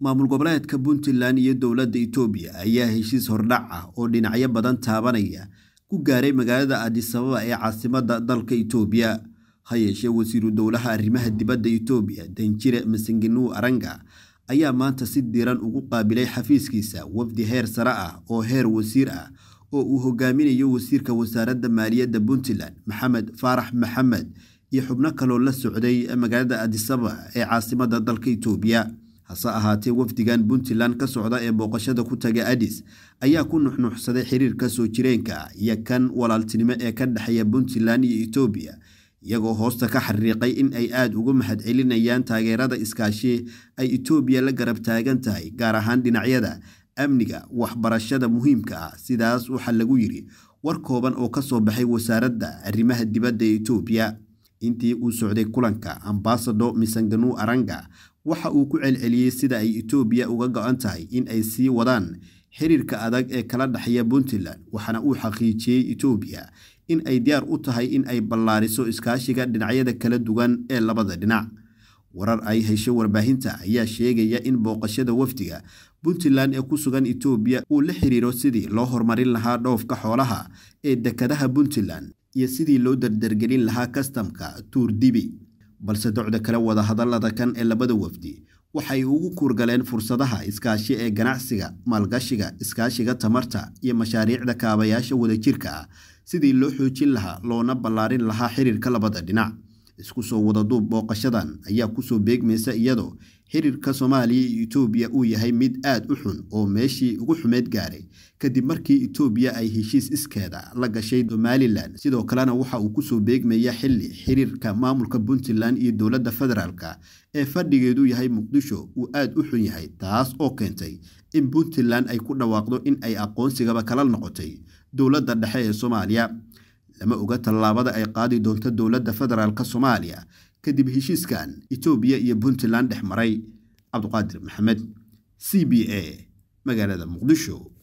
maamul goboleedka puntland iyo dowladda itoobiya ayaa heshiis hordhac ah oo dhinacyo badan taabanaya ku gaaray magaalada adisababa ee caasimada dalka itoobiya ha yeeshee wasiiru dowlaha arrimaha dibadda itoobiya danjire masanginuu aranga ayaa maanta si diran ugu qaabilay xafiiskiisa wafdi heer sare ah oo heer wasiir ah oo uu hogaaminayo wasiirka wasaaradda maaliyadda puntland maxamed faarax maxamed iyo xubno kaloo la socday magaalada adisababa ee caasimada dalka itoobiya hase ahaatee wafdigan puntland ka socda ee booqashada ku taga adis ayaa ku nuxnuxsaday xiriirka soo jireenka iyo kan walaaltinimo ee ka dhexeeya puntland iyo etoobiya iyagoo hoosta ka xariiqay in ay aada uga mahadcelinayaan taageerada iskaashi ay etoobiya la garab taagan tahay gaar ahaan dhinacyada amniga waxbarashada muhiimka ah sidaas waxaa lagu yiri war kooban oo ka soo baxay wasaaradda arrimaha dibadda ee etoobiya intii uu socday kulanka ambasado misanganu aranga waxa uu ku celceliyey sida ay etoobiya uga go-an tahay in ay sii wadaan xiriirka adag ee kala dhexeeya puntland waxaana uu xaqiijiyey etoobiya in ay diyaar u tahay in ay ballaariso iskaashiga dhinacyada kala duwan ee labada dhinac warar ay hesho warbaahinta ayaa sheegaya in booqashada wafdiga puntland ee ku sugan etoobiya uu la xiriiro sidii loo horumarin lahaa dhoofka xoolaha ee dekadaha puntland iyo sidii loo dardargelin lahaa kastamka tuur dibi balse docda kale hadallada kan ee labada wafdi waxay ugu kuurgaleen fursadaha iskaashi ee ganacsiga maalgashiga iskaashiga tamarta iyo mashaariicda kaabayaasha wadajirka ah sidii loo xoojin lahaa loona ballaarin lahaa xiriirka labada dhinac isku soo wadaduub booqashadan ayaa kusoo beegmaysa iyadoo xiriirka soomaaliya iyo itoobiya uu yahay mid aad u xun oo meeshii ugu xumeed gaaray kadib markii itoobiya ay heshiis iskeeda la gashay somalilan sidoo kalena waxa uu kusoo beegmaya xilli xiriirka maamulka puntland iyo dowladda federaalk ee fadhigeedu yahay muqdisho uu aad u xun yahay taas oo keentay in puntland ay ku dhawaaqdo in ay aqoonsigaba kala noqotay dowladda dhexe ee soomaaliya lama oga tallaabada ay qaadi doonto dowladda federaalka soomaaliya kadib heshiiskan etoobiya iyo puntland dhex maray cabduqaadir maxamed c b a magaalada muqdisho